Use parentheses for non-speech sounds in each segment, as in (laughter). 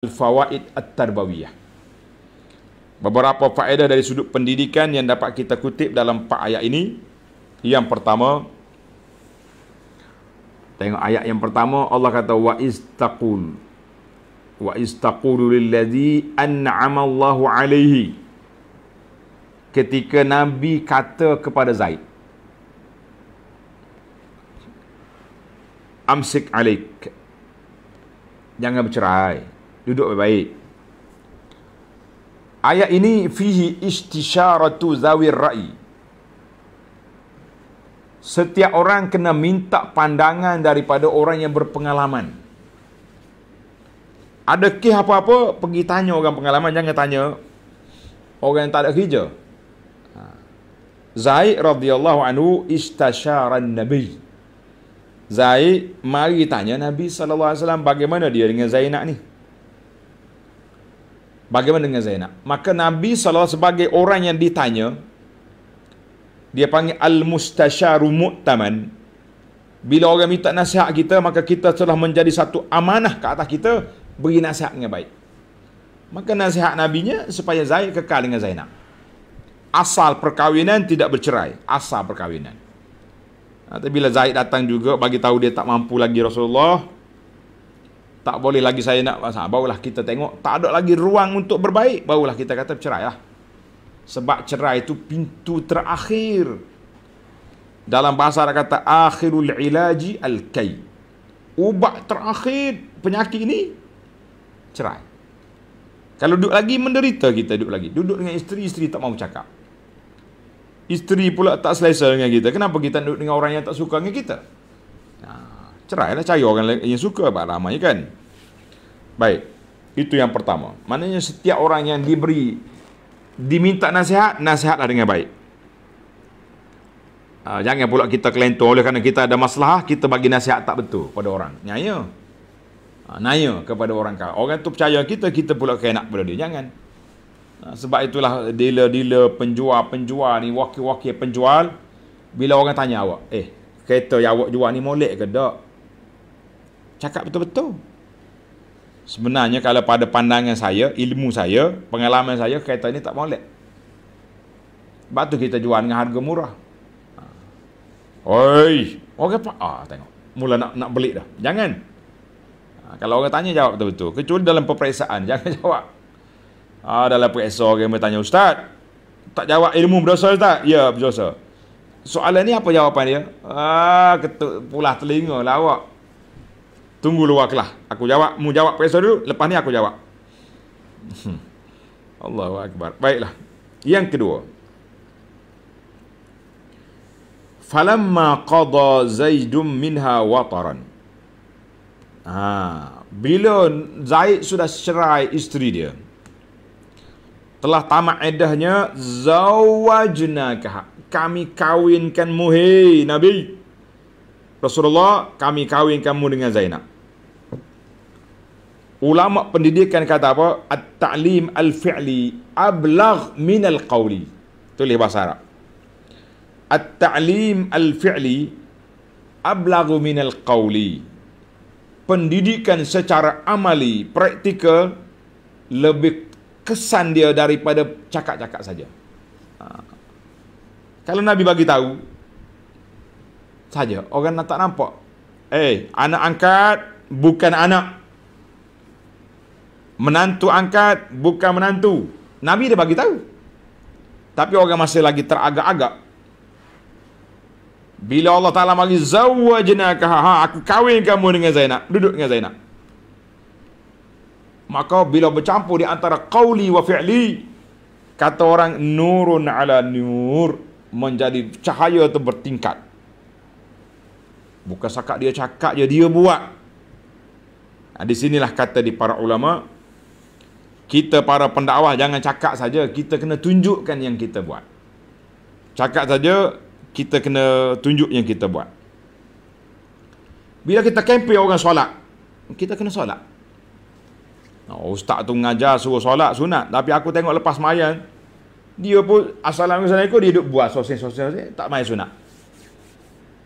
Al-Fawaid At-Tarbawiyah. Beberapa faedah dari sudut pendidikan yang dapat kita kutip dalam empat ayat ini. Yang pertama, tengok ayat yang pertama Allah kata wa istaqul wa istaqulu lilladzi an'ama alaihi ketika nabi kata kepada Zaid amsik alik jangan bercerai duduk baik-baik. Ayat ini fihi istisharatu zawir ra'i. Setiap orang kena minta pandangan daripada orang yang berpengalaman. Ada kih apa-apa, pergi tanya orang pengalaman. Jangan tanya orang yang tak ada kerja. Ha. Zaid radhiyallahu anhu istasyaran Nabi. Zaid mari tanya Nabi sallallahu alaihi wasallam bagaimana dia dengan Zainab ni? Bagaimana dengan Zainab? Maka Nabi SAW sebagai orang yang ditanya, dia panggil Al-Mustasharu Mu'taman. Bila orang minta nasihat kita, maka kita telah menjadi satu amanah ke atas kita, beri nasihat dengan baik. Maka nasihat Nabi nya supaya Zaid kekal dengan Zainab. Asal perkahwinan tidak bercerai. Asal perkahwinan. Ha, tapi bila Zaid datang juga, bagi tahu dia tak mampu lagi Rasulullah tak boleh lagi saya nak pasal. Ah, barulah kita tengok tak ada lagi ruang untuk berbaik. Barulah kita kata cerai lah. Sebab cerai itu pintu terakhir. Dalam bahasa Arab kata akhirul ilaji al-kay. Ubat terakhir penyakit ini cerai. Kalau duduk lagi menderita kita duduk lagi. Duduk dengan isteri, isteri tak mau cakap. Isteri pula tak selesa dengan kita. Kenapa kita duduk dengan orang yang tak suka dengan kita? cerai lah cari orang yang suka Pak ramai kan baik itu yang pertama maknanya setiap orang yang diberi diminta nasihat nasihatlah dengan baik Uh, jangan pula kita kelentur oleh kerana kita ada masalah kita bagi nasihat tak betul pada orang. Nyaya. Uh, ah, nanya kepada orang kau. Orang tu percaya kita kita pula kena pada dia. Jangan. Uh, sebab itulah dealer-dealer penjual-penjual ni wakil-wakil penjual bila orang tanya awak, "Eh, kereta yang awak jual ni molek ke tak?" cakap betul-betul. Sebenarnya kalau pada pandangan saya, ilmu saya, pengalaman saya, kereta ini tak boleh. Sebab tu kita jual dengan harga murah. Ha. Oi, orang apa? Ah, tengok. Mula nak nak beli dah. Jangan. Ha, kalau orang tanya jawab betul-betul. Kecuali dalam peperiksaan, (laughs) jangan jawab. Ah, dalam periksa orang yang bertanya, Ustaz, tak jawab ilmu berdosa Ustaz? Ya, berdosa. Soalan ni apa jawapan dia? Ah, ketuk pulah telinga lah awak. Tunggu luar kelas. Aku jawab, mu jawab profesor dulu, lepas ni aku jawab. Hmm. Allahu akbar. Baiklah. Yang kedua. Falamma qada Zaidum minha wataran. Ha, bila Zaid sudah cerai isteri dia. Telah tamat Zawajna zawajnakah. Kami kawinkanmu, hei Nabi. Rasulullah, kami kawinkanmu dengan Zainab ulama pendidikan kata apa at-ta'lim al-fi'li ablagh min al-qawli tulis bahasa Arab at-ta'lim al-fi'li ablagh min al-qawli pendidikan secara amali praktikal lebih kesan dia daripada cakap-cakap saja ha. kalau nabi bagi tahu saja orang nak tak nampak eh anak angkat bukan anak menantu angkat bukan menantu. Nabi dah bagi tahu. Tapi orang masih lagi teragak-agak. Bila Allah Taala bagi zawajnaka ha, ha aku kahwin kamu dengan Zainab, duduk dengan Zainab. Maka bila bercampur di antara qauli wa fi'li kata orang nurun ala nur menjadi cahaya atau bertingkat. Bukan sakak dia cakap je dia buat. Di sinilah kata di para ulama' kita para pendakwah jangan cakap saja kita kena tunjukkan yang kita buat cakap saja kita kena tunjuk yang kita buat bila kita kempen orang solat kita kena solat oh, ustaz tu ngajar suruh solat sunat tapi aku tengok lepas mayan dia pun assalamualaikum dia duduk buat sosial sosial tak main sunat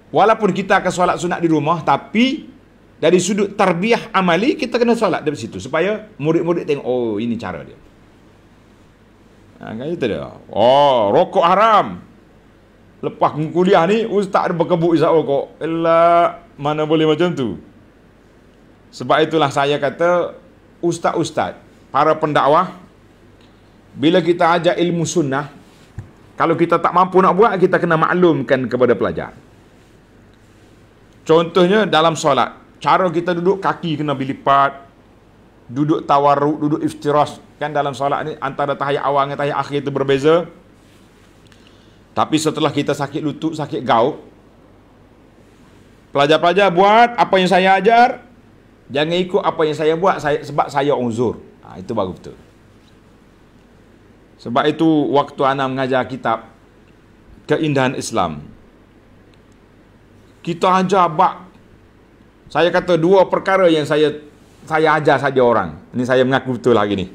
walaupun kita akan solat sunat di rumah tapi dari sudut tarbiyah amali kita kena solat dari situ supaya murid-murid tengok oh ini cara dia. Ha kan itu dia. Oh rokok haram. Lepas kuliah ni ustaz ada berkebuk isap rokok. Ella mana boleh macam tu. Sebab itulah saya kata ustaz-ustaz, para pendakwah bila kita ajar ilmu sunnah kalau kita tak mampu nak buat kita kena maklumkan kepada pelajar. Contohnya dalam solat cara kita duduk kaki kena berlipat duduk tawaruk duduk iftiras kan dalam solat ni antara tahiyat awal dengan tahiyat akhir itu berbeza tapi setelah kita sakit lutut sakit gout pelajar-pelajar buat apa yang saya ajar jangan ikut apa yang saya buat saya, sebab saya uzur ha, itu baru betul sebab itu waktu anak mengajar kitab keindahan Islam kita ajar bab saya kata dua perkara yang saya saya ajar saja orang. Ini saya mengaku betul lagi ni.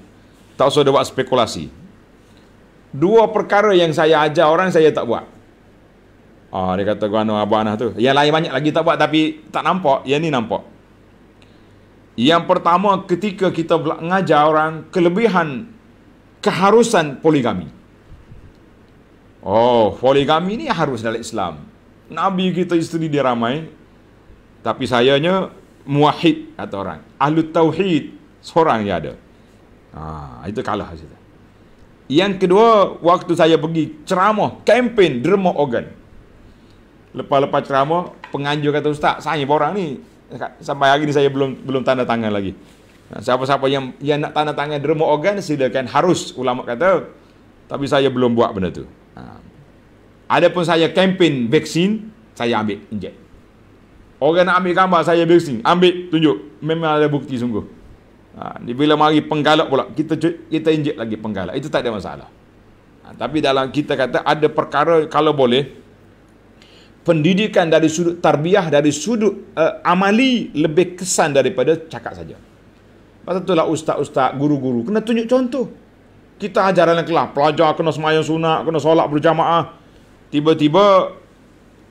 Tak usah dia buat spekulasi. Dua perkara yang saya ajar orang saya tak buat. Ah oh, dia kata gua abang anak tu. Yang lain banyak lagi tak buat tapi tak nampak, yang ni nampak. Yang pertama ketika kita mengajar orang kelebihan keharusan poligami. Oh, poligami ni harus dalam Islam. Nabi kita isteri dia ramai, tapi sayanya muahid atau orang. Ahlu tauhid seorang yang ada. Ha, itu kalah cerita. Yang kedua, waktu saya pergi ceramah, kempen derma organ. Lepas-lepas ceramah, penganjur kata, Ustaz, saya orang ni. Sampai hari ni saya belum belum tanda tangan lagi. Ha, siapa-siapa yang yang nak tanda tangan derma organ, silakan harus. Ulama kata, tapi saya belum buat benda tu. Ha. Adapun saya kempen vaksin, saya ambil injek. Orang nak ambil gambar saya bersin. Ambil, tunjuk. Memang ada bukti sungguh. Ha, ni bila mari penggalak pula, kita kita injek lagi penggalak. Itu tak ada masalah. Ha, tapi dalam kita kata ada perkara kalau boleh, pendidikan dari sudut tarbiyah dari sudut uh, amali lebih kesan daripada cakap saja. Sebab itulah ustaz-ustaz, guru-guru kena tunjuk contoh. Kita ajar dalam kelas, pelajar kena semayang sunat, kena solat berjamaah. Tiba-tiba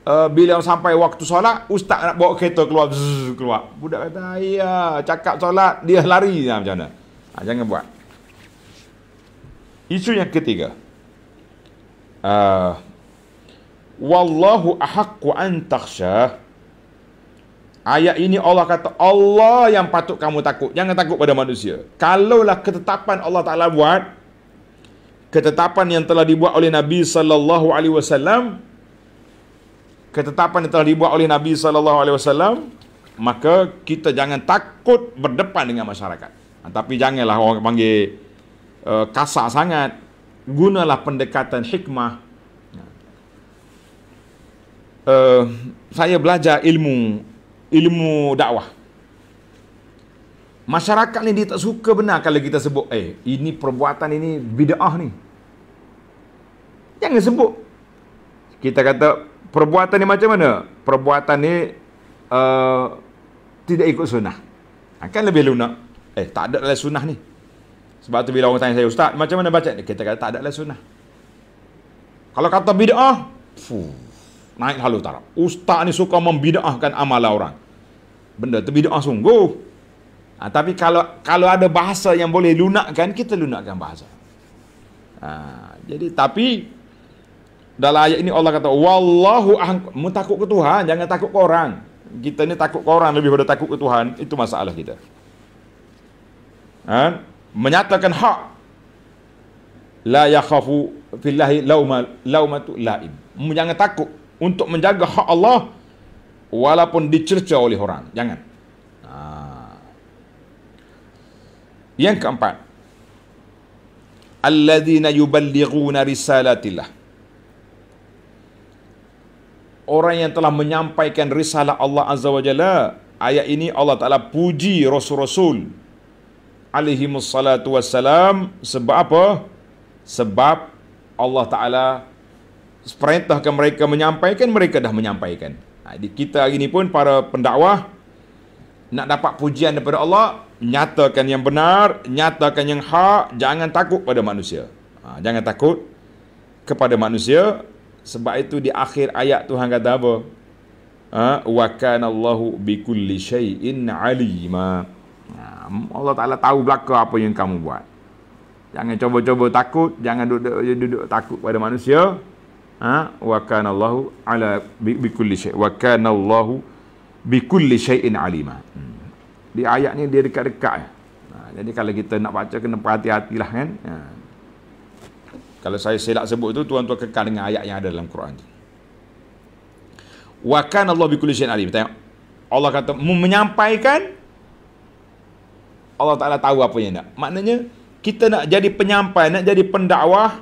uh, bila sampai waktu solat ustaz nak bawa kereta keluar zzz, keluar budak kata ya cakap solat dia lari ya, macam mana ha, jangan buat isu yang ketiga uh, wallahu ahaqqu an takhsha Ayat ini Allah kata Allah yang patut kamu takut Jangan takut pada manusia Kalaulah ketetapan Allah Ta'ala buat Ketetapan yang telah dibuat oleh Nabi Sallallahu Alaihi Wasallam ketetapan yang telah dibuat oleh Nabi sallallahu alaihi wasallam maka kita jangan takut berdepan dengan masyarakat ha, tapi janganlah orang panggil eh, kasar sangat gunalah pendekatan hikmah ha. eh, saya belajar ilmu ilmu dakwah masyarakat ni dia tak suka benar kalau kita sebut eh ini perbuatan ini bidah ni jangan sebut kita kata perbuatan ni macam mana? Perbuatan ni uh, tidak ikut sunnah. Ha, kan lebih lunak. Eh, tak ada dalam sunnah ni. Sebab tu bila orang tanya saya, Ustaz, macam mana baca? Kita kata tak ada dalam sunnah. Kalau kata bid'ah, naik halus tarap. Ustaz ni suka membidaahkan amalan orang. Benda tu bid'ah sungguh. Ha, tapi kalau kalau ada bahasa yang boleh lunakkan, kita lunakkan bahasa. Ha, jadi, tapi dalam ayat ini Allah kata wallahu ahkam takut ke Tuhan jangan takut ke orang kita ni takut ke orang lebih pada takut ke Tuhan itu masalah kita ha? menyatakan hak la yakhafu fillahi lauma laumatu lain. jangan takut untuk menjaga hak Allah walaupun dicerca oleh orang jangan ha. yang keempat alladhina yuballiguna risalatillah orang yang telah menyampaikan risalah Allah Azza wa Jalla. Ayat ini Allah Ta'ala puji Rasul-Rasul alaihi salatu wassalam sebab apa? Sebab Allah Ta'ala perintahkan mereka menyampaikan, mereka dah menyampaikan. kita hari ini pun para pendakwah nak dapat pujian daripada Allah, nyatakan yang benar, nyatakan yang hak, jangan takut pada manusia. Ha, jangan takut kepada manusia, sebab itu di akhir ayat Tuhan kata apa? Ha? Wa kana Allahu bi kulli shay'in alima. Ha, Allah Taala tahu belaka apa yang kamu buat. Jangan cuba-cuba takut, jangan duduk duduk takut pada manusia. Ha? Wa kana Allahu ala bi, bi kulli shay'. Wa kana Allahu bi kulli shay'in alima. Hmm. Di ayat ni dia dekat-dekat. Ha, jadi kalau kita nak baca kena perhati-hatilah kan. Ha. Kalau saya selak sebut itu, tuan-tuan kekal dengan ayat yang ada dalam Quran itu. Wa kana Allah bi kulli syai'in alim. Tengok. Allah kata menyampaikan Allah Taala tahu apa yang nak. Maknanya kita nak jadi penyampai, nak jadi pendakwah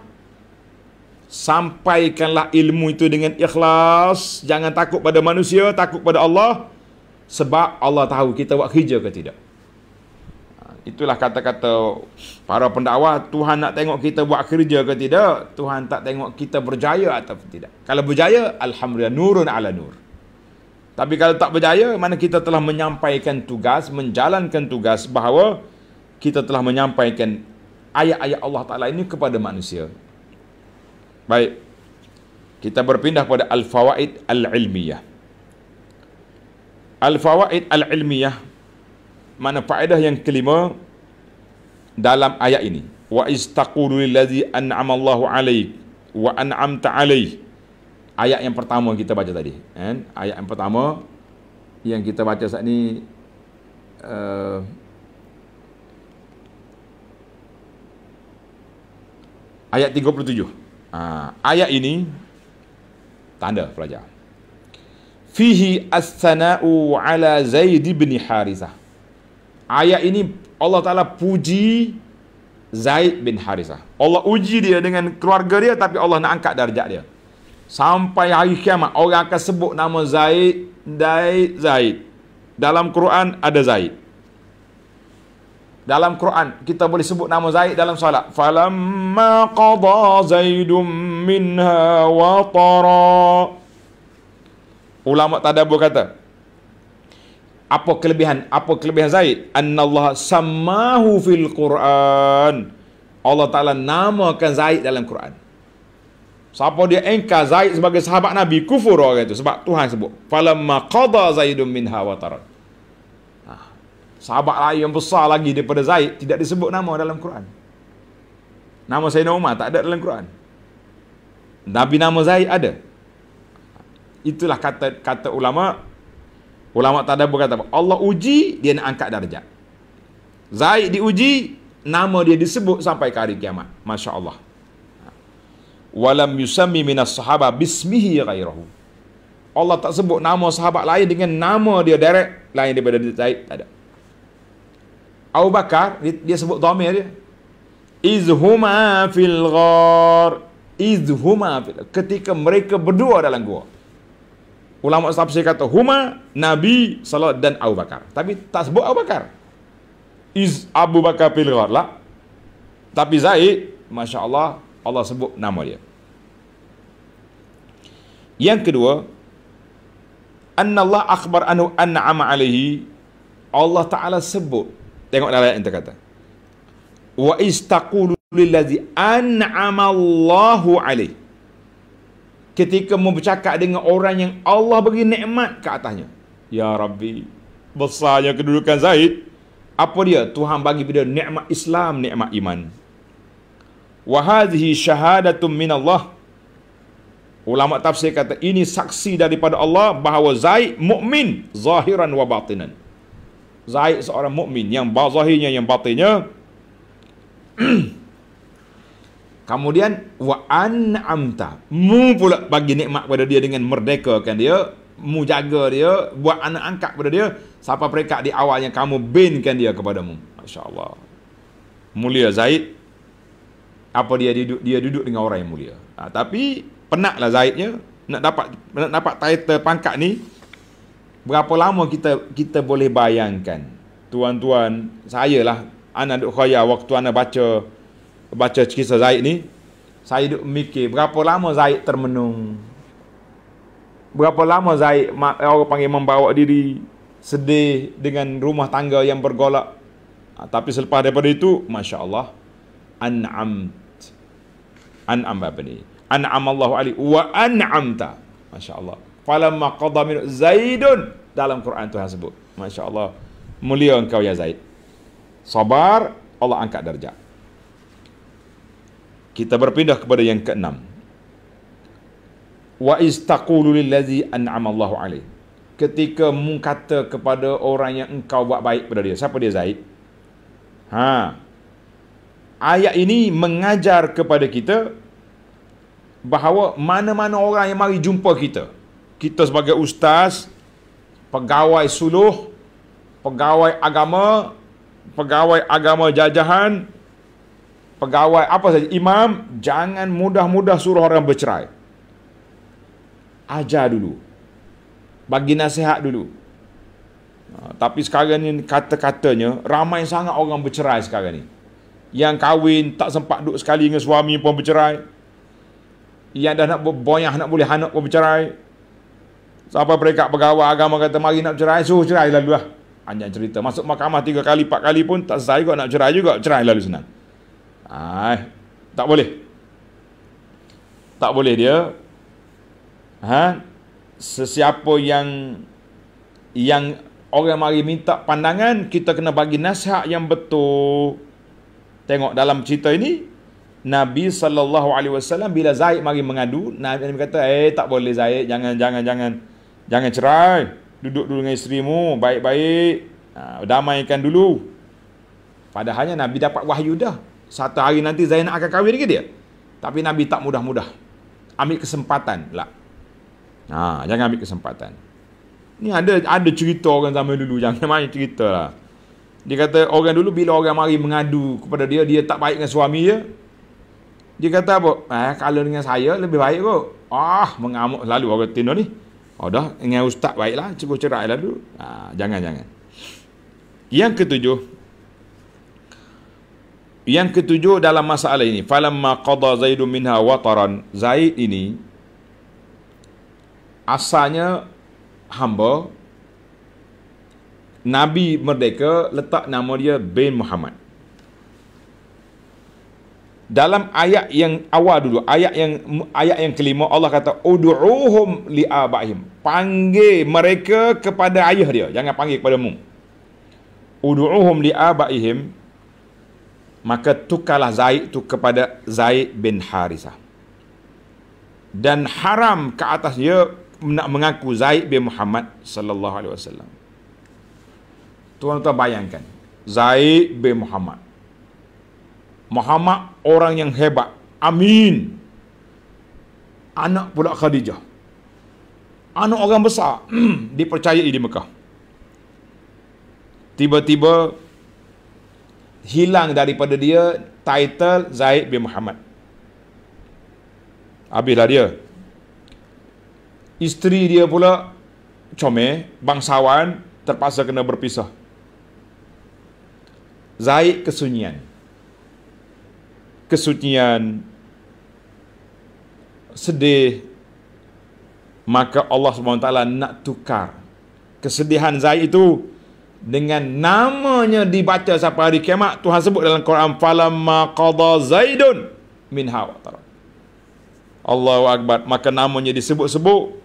sampaikanlah ilmu itu dengan ikhlas, jangan takut pada manusia, takut pada Allah sebab Allah tahu kita buat kerja ke tidak itulah kata-kata para pendakwah Tuhan nak tengok kita buat kerja ke tidak Tuhan tak tengok kita berjaya atau tidak kalau berjaya alhamdulillah nurun ala nur tapi kalau tak berjaya mana kita telah menyampaikan tugas menjalankan tugas bahawa kita telah menyampaikan ayat-ayat Allah Taala ini kepada manusia baik kita berpindah pada al-fawaid al-ilmiyah al-fawaid al-ilmiyah mana faedah yang kelima dalam ayat ini wa istaqulu allazi an'ama Allahu alaik wa an'amta alaih ayat yang pertama kita baca tadi kan ayat yang pertama yang kita baca saat ni uh, ayat 37 uh, ha, ayat ini tanda pelajar fihi as-sana'u ala zaid bin harithah Ayat ini Allah Ta'ala puji Zaid bin Harithah. Allah uji dia dengan keluarga dia tapi Allah nak angkat darjah dia. Sampai hari kiamat orang akan sebut nama Zaid, Zaid, Zaid. Dalam Quran ada Zaid. Dalam Quran kita boleh sebut nama Zaid dalam salat. Falamma qada Zaidum minha watara. Ulama tadabbur kata, apa kelebihan apa kelebihan Zaid annallaha samahu fil Quran Allah Taala namakan Zaid dalam Quran siapa dia engkar Zaid sebagai sahabat Nabi kufur orang itu sebab Tuhan sebut falamma qada Zaidun minha wa tarad ha. sahabat lain yang besar lagi daripada Zaid tidak disebut nama dalam Quran nama Sayyidina Umar tak ada dalam Quran Nabi nama Zaid ada itulah kata kata ulama' Ulama tak ada berkata apa. Allah uji, dia nak angkat darjat. Zaid diuji, nama dia disebut sampai ke hari kiamat. Masya Allah. Walam yusami minas Sahabah bismihi gairahu. Allah tak sebut nama sahabat lain dengan nama dia direct lain daripada Zaid. Tak ada. Abu Bakar, dia, dia sebut domir dia. Izhuma fil ghar. Izhuma fil Ketika mereka berdua dalam gua. Ulama tafsir kata huma Nabi Salat dan Abu Bakar. Tapi tak sebut Abu Bakar. Is Abu Bakar fil lah. Tapi Zaid, masya-Allah, Allah sebut nama dia. Yang kedua, anna Allah akhbar anhu an'ama alaihi Allah Taala sebut. Tengok dalam ayat yang terkata. Wa istaqulu lillazi an'ama Allahu alaihi ketika mau bercakap dengan orang yang Allah bagi nikmat ke atasnya. Ya Rabbi, besarnya kedudukan Zaid. Apa dia? Tuhan bagi dia nikmat Islam, nikmat iman. Wa hadhihi shahadatun min Allah. Ulama tafsir kata ini saksi daripada Allah bahawa Zaid mukmin zahiran wa batinan. Zaid seorang mukmin yang zahirnya yang batinnya (clears throat) Kemudian wa an'amta. Mu pula bagi nikmat kepada dia dengan merdekakan dia, mu jaga dia, buat anak angkat kepada dia, siapa mereka di awalnya kamu binkan dia kepadamu. Masya-Allah. Mulia Zaid. Apa dia duduk dia duduk dengan orang yang mulia. Ha, tapi penatlah Zaidnya nak dapat nak dapat title pangkat ni. Berapa lama kita kita boleh bayangkan? Tuan-tuan, sayalah anak duk khaya waktu anak baca baca cerita Zaid ni, saya duduk mikir berapa lama Zaid termenung. Berapa lama Zaid eh, orang panggil membawa diri sedih dengan rumah tangga yang bergolak. Ah, tapi selepas daripada itu, Masya Allah, an'am an'am apa ni? An'am Allah ali wa an'amta. Masya Allah. Falamma qadha min Zaidun dalam Quran Tuhan sebut. Masya Allah. Mulia engkau ya Zaid. Sabar, Allah angkat darjat. Kita berpindah kepada yang keenam. Wa istaqulu lillazi an'ama Allahu alaih. Ketika mengkata kepada orang yang engkau buat baik pada dia. Siapa dia Zaid? Ha. Ayat ini mengajar kepada kita bahawa mana-mana orang yang mari jumpa kita. Kita sebagai ustaz, pegawai suluh, pegawai agama, pegawai agama jajahan, pegawai apa saja imam jangan mudah-mudah suruh orang bercerai ajar dulu bagi nasihat dulu ha, tapi sekarang ni kata-katanya ramai sangat orang bercerai sekarang ni yang kahwin tak sempat duduk sekali dengan suami pun bercerai yang dah nak boyah nak boleh anak pun bercerai Siapa peringkat pegawai agama kata mari nak bercerai suruh cerai lalu lah, lah. Anjang cerita. Masuk mahkamah tiga kali, empat kali pun tak selesai kot nak cerai juga. Cerai lalu senang. Ha, tak boleh. Tak boleh dia. Ha, sesiapa yang yang orang mari minta pandangan, kita kena bagi nasihat yang betul. Tengok dalam cerita ini, Nabi sallallahu alaihi wasallam bila Zaid mari mengadu, Nabi kata, "Eh, tak boleh Zaid, jangan jangan jangan jangan cerai. Duduk dulu dengan isterimu, baik-baik. Ha, damaikan dulu." Padahalnya Nabi dapat wahyu dah satu hari nanti Zainab akan kahwin lagi dia. Tapi Nabi tak mudah-mudah. Ambil kesempatan lah. Ha, jangan ambil kesempatan. Ni ada ada cerita orang zaman dulu. (laughs) Jangan main cerita lah. Dia kata orang dulu bila orang mari mengadu kepada dia, dia tak baik dengan suami dia. Dia kata apa? Eh, kalau dengan saya lebih baik kot. Ah, mengamuk lalu orang tino ni. Oh dah, dengan ustaz baiklah. Cukup cerai lah dulu. Ah, jangan, jangan. Yang ketujuh, yang ketujuh dalam masalah ini, falamma qada Zaidun minha wataran. Zaid ini asalnya hamba Nabi merdeka letak nama dia bin Muhammad. Dalam ayat yang awal dulu, ayat yang ayat yang kelima Allah kata ud'uhum li'abaihim Panggil mereka kepada ayah dia, jangan panggil kepada mu. Ud'uhum li'abaihim maka tukalah Zaid tu kepada Zaid bin Harisah. Dan haram ke atas dia nak mengaku Zaid bin Muhammad sallallahu alaihi wasallam. Tuan-tuan bayangkan, Zaid bin Muhammad. Muhammad orang yang hebat. Amin. Anak pula Khadijah. Anak orang besar (clears throat) dipercayai di Mekah. Tiba-tiba hilang daripada dia title Zaid bin Muhammad. Habislah dia. Isteri dia pula comel, bangsawan, terpaksa kena berpisah. Zaid kesunyian. Kesunyian sedih maka Allah SWT nak tukar kesedihan Zaid itu dengan namanya dibaca sampai hari kiamat Tuhan sebut dalam Quran falamma qada zaidun min wa tara Allahu akbar maka namanya disebut-sebut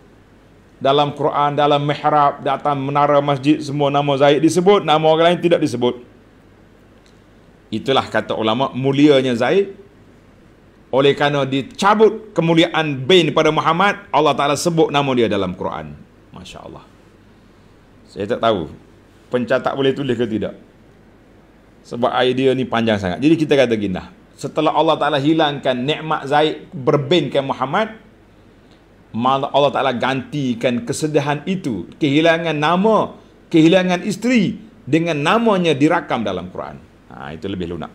dalam Quran dalam mihrab datang menara masjid semua nama Zaid disebut nama orang lain tidak disebut itulah kata ulama mulianya Zaid oleh kerana dicabut kemuliaan bin pada Muhammad Allah Taala sebut nama dia dalam Quran masya-Allah saya tak tahu pencatat boleh tulis ke tidak sebab idea ni panjang sangat jadi kita kata gini lah setelah Allah Ta'ala hilangkan nikmat Zaid berbinkan Muhammad Allah Ta'ala gantikan kesedihan itu kehilangan nama kehilangan isteri dengan namanya dirakam dalam Quran ha, itu lebih lunak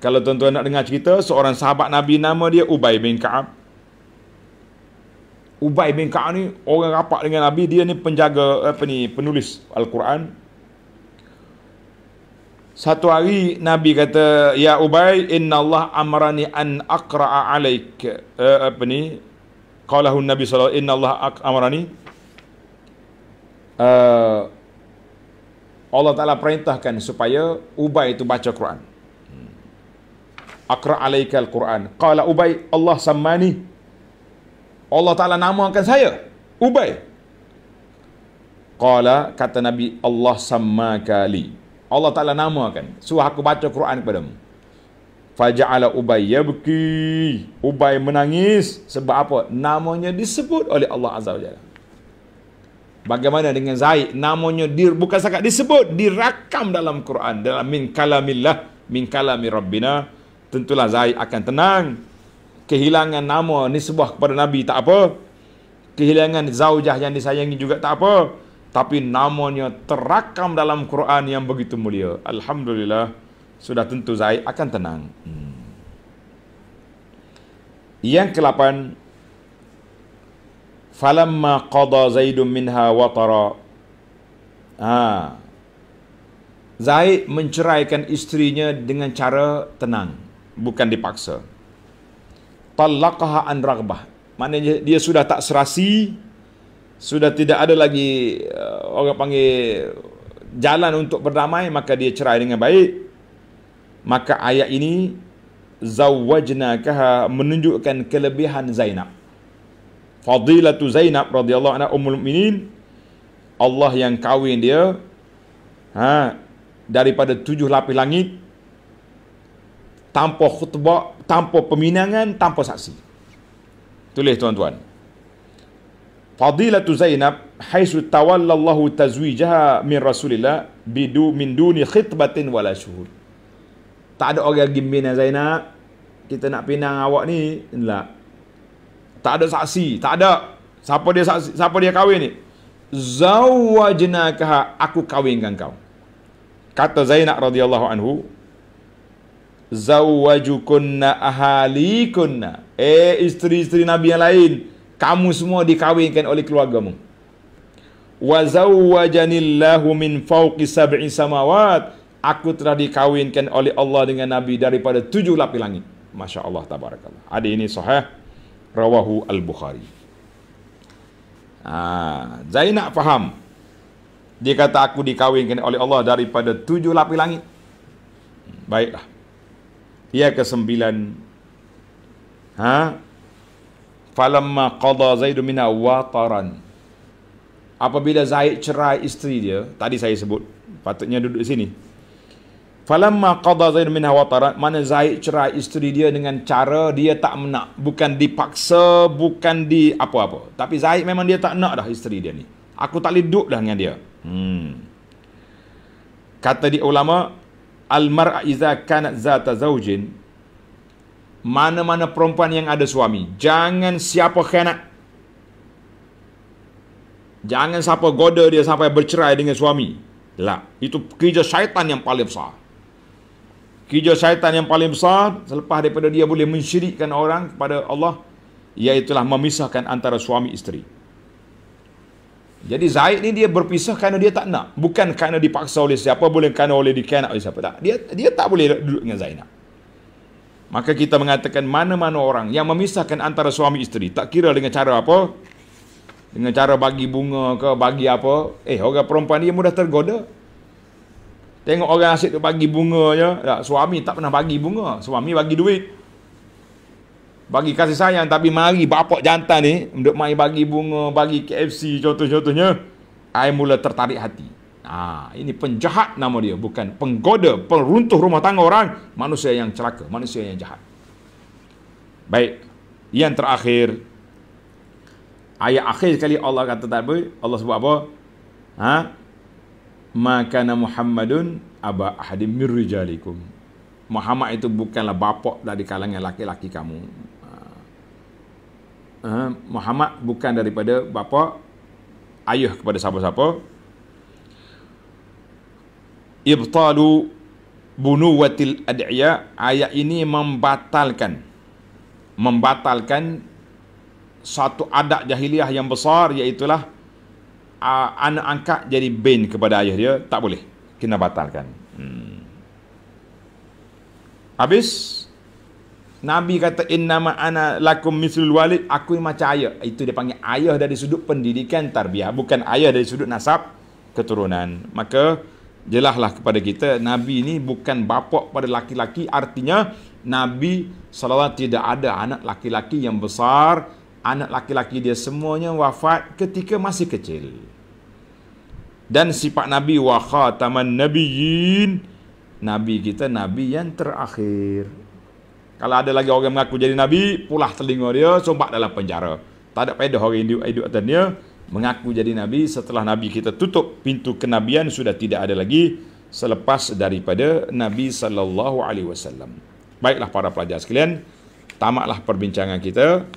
kalau tuan-tuan nak dengar cerita seorang sahabat Nabi nama dia Ubay bin Ka'ab Ubay bin Ka'ab ni orang rapat dengan Nabi, dia ni penjaga apa ni, penulis Al-Quran. Satu hari Nabi kata, "Ya Ubay, inna Allah amarani an aqra'a 'alaik." Uh, apa ni? Qalahu Nabi sallallahu "Inna Allah amarani." Uh, Allah Taala perintahkan supaya Ubay itu baca Quran. Hmm. Aqra'a 'alaikal Quran. Qala Ubay, "Allah sammani." Allah Ta'ala namakan saya Ubay Qala kata Nabi Allah Sama kali. Allah Ta'ala namakan Suruh aku baca Quran kepadamu Faja'ala Ubay ya yabki Ubay menangis Sebab apa? Namanya disebut oleh Allah Azza wa Jalla Bagaimana dengan Zaid? Namanya di, bukan sangat disebut Dirakam dalam Quran Dalam min kalamillah Min kalami Rabbina Tentulah Zaid akan tenang kehilangan nama ni sebuah kepada Nabi tak apa. Kehilangan zaujah yang disayangi juga tak apa. Tapi namanya terakam dalam Quran yang begitu mulia. Alhamdulillah. Sudah tentu Zaid akan tenang. Hmm. Yang ke-8. Falamma qada Zaidun minha watara. Ha. Zaid menceraikan istrinya dengan cara tenang. Bukan Dipaksa talaqaha an raghbah maknanya dia sudah tak serasi sudah tidak ada lagi uh, orang panggil jalan untuk berdamai maka dia cerai dengan baik maka ayat ini kah menunjukkan kelebihan Zainab fadilatu Zainab radhiyallahu anha ummul mukminin Allah yang kawin dia ha daripada tujuh lapis langit tanpa khutbah, tanpa peminangan, tanpa saksi. Tulis tuan-tuan. Fadilatu Zainab haisu tawalla Allah tazwijaha min Rasulillah bidu min duni khitbatin wala syuhud. Tak ada orang gimbina Zainab. Kita nak pinang awak ni. Tak. Tak ada saksi. Tak ada. Siapa dia saksi? Siapa dia kahwin ni? Zawajna kah aku kahwinkan kau. Kata Zainab radhiyallahu anhu zawajukunna ahalikunna eh isteri-isteri nabi yang lain kamu semua dikawinkan oleh keluargamu wa zawajanillahu min fawqi sab'i samawat aku telah dikahwinkan oleh Allah dengan nabi daripada tujuh lapis langit Masya Allah tabarakallah hadis ini sahih rawahu al-bukhari ah ha, nak faham dia kata aku dikawinkan oleh Allah daripada tujuh lapis langit hmm, baiklah Ya ke sembilan. Ha? Falamma qada Zaidu minna wataran. Apabila Zaid cerai isteri dia, tadi saya sebut, patutnya duduk sini. Falamma qada Zaid minha wataran, mana Zaid cerai isteri dia dengan cara dia tak nak, bukan dipaksa, bukan di apa-apa. Tapi Zaid memang dia tak nak dah isteri dia ni. Aku tak leduk dah dengan dia. Hmm. Kata di ulama, Al-mar'a iza kanat zata zaujin Mana-mana perempuan yang ada suami Jangan siapa kena Jangan siapa goda dia sampai bercerai dengan suami Lah, itu kerja syaitan yang paling besar Kerja syaitan yang paling besar Selepas daripada dia boleh mensyirikkan orang kepada Allah Iaitulah memisahkan antara suami isteri jadi Zaid ni dia berpisah kerana dia tak nak. Bukan kerana dipaksa oleh siapa, boleh kerana oleh dikenak oleh siapa. Tak. Dia dia tak boleh duduk dengan Zainab. Maka kita mengatakan mana-mana orang yang memisahkan antara suami isteri, tak kira dengan cara apa, dengan cara bagi bunga ke, bagi apa, eh orang perempuan dia mudah tergoda. Tengok orang asyik tu bagi bunga je, ya? suami tak pernah bagi bunga, suami bagi duit bagi kasih sayang tapi mari bapak jantan ni duk mai bagi bunga bagi KFC contoh-contohnya ai mula tertarik hati ah ha, ini penjahat nama dia bukan penggoda peruntuh rumah tangga orang manusia yang celaka manusia yang jahat baik yang terakhir ayat akhir sekali Allah kata tak apa Allah sebut apa ha maka Muhammadun aba ahadim mirrijalikum Muhammad itu bukanlah bapak dari kalangan laki-laki kamu uh, Muhammad bukan daripada bapa ayah kepada siapa-siapa ibtalu bunuwatil ad'iya ayat ini membatalkan membatalkan satu adat jahiliah yang besar iaitu uh, anak angkat jadi bin kepada ayah dia tak boleh kena batalkan hmm. habis Nabi kata innama ana lakum mislul walid aku ni macam ayah. Itu dia panggil ayah dari sudut pendidikan tarbiah bukan ayah dari sudut nasab keturunan. Maka jelaslah kepada kita nabi ni bukan bapak pada laki-laki artinya nabi sallallahu tidak ada anak laki-laki yang besar. Anak laki-laki dia semuanya wafat ketika masih kecil. Dan sifat nabi wa khataman nabiyyin Nabi kita Nabi yang terakhir kalau ada lagi orang mengaku jadi Nabi, pulah telinga dia, sumpah dalam penjara. Tak ada pedah orang hidup, hidup atas dia, mengaku jadi Nabi setelah Nabi kita tutup pintu kenabian sudah tidak ada lagi selepas daripada Nabi sallallahu alaihi wasallam. Baiklah para pelajar sekalian, tamatlah perbincangan kita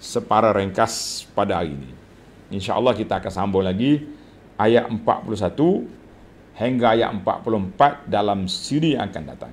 separa ringkas pada hari ini. Insya-Allah kita akan sambung lagi ayat 41 hingga ayat 44 dalam siri yang akan datang